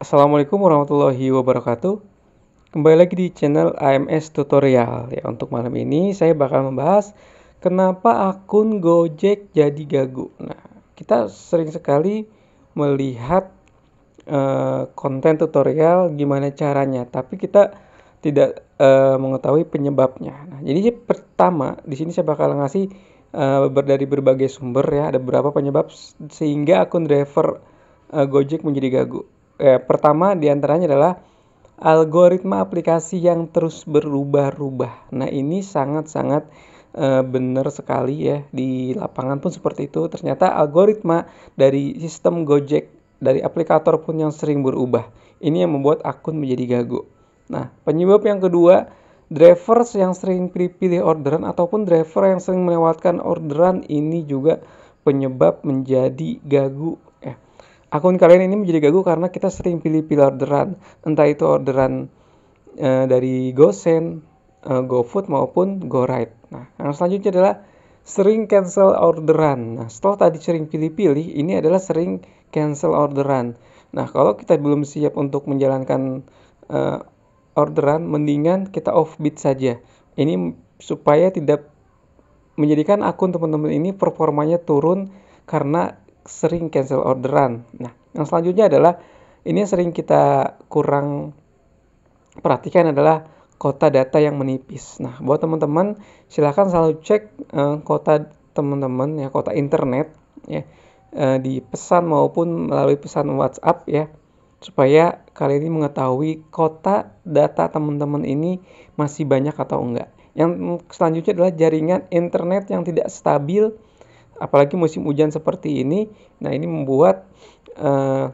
Assalamualaikum warahmatullahi wabarakatuh Kembali lagi di channel AMS Tutorial ya, Untuk malam ini saya bakal membahas Kenapa akun Gojek jadi gagu Nah kita sering sekali melihat uh, konten tutorial gimana caranya Tapi kita tidak uh, mengetahui penyebabnya nah, Jadi pertama di sini saya bakal ngasih uh, dari berbagai sumber ya Ada beberapa penyebab sehingga akun driver Gojek menjadi gagu eh, pertama diantaranya adalah algoritma aplikasi yang terus berubah-ubah. Nah ini sangat-sangat eh, benar sekali ya di lapangan pun seperti itu. Ternyata algoritma dari sistem Gojek dari aplikator pun yang sering berubah. Ini yang membuat akun menjadi gago. Nah penyebab yang kedua drivers yang sering pilih-pilih orderan ataupun driver yang sering melewatkan orderan ini juga penyebab menjadi gagu Akun kalian ini menjadi gagu karena kita sering pilih-pilih orderan, entah itu orderan uh, dari GoSend, uh, GoFood maupun GoRide. Nah, yang selanjutnya adalah sering cancel orderan. Nah, setelah tadi sering pilih-pilih, ini adalah sering cancel orderan. Nah, kalau kita belum siap untuk menjalankan uh, orderan, mendingan kita offbeat saja. Ini supaya tidak menjadikan akun teman-teman ini performanya turun karena sering cancel orderan. Nah, yang selanjutnya adalah ini sering kita kurang perhatikan adalah kota data yang menipis. Nah, buat teman-teman silahkan selalu cek uh, eh, kota teman-teman ya kota internet ya uh, di pesan maupun melalui pesan WhatsApp ya supaya kalian ini mengetahui kota data teman-teman ini masih banyak atau enggak. Yang selanjutnya adalah jaringan internet yang tidak stabil apalagi musim hujan seperti ini nah ini membuat uh,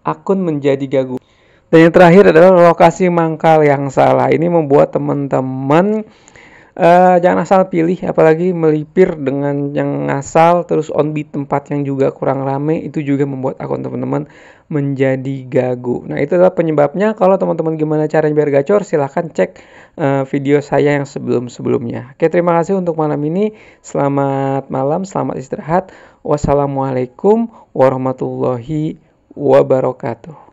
akun menjadi gagu dan yang terakhir adalah lokasi mangkal yang salah ini membuat teman-teman uh, jangan asal pilih apalagi melipir dengan yang ngasal terus on beat tempat yang juga kurang rame itu juga membuat akun teman-teman menjadi gagu nah itu adalah penyebabnya kalau teman-teman gimana caranya biar gacor silahkan cek uh, video saya yang sebelum-sebelumnya oke terima kasih untuk malam ini selamat malam selamat istirahat wassalamualaikum warahmatullahi wabarakatuh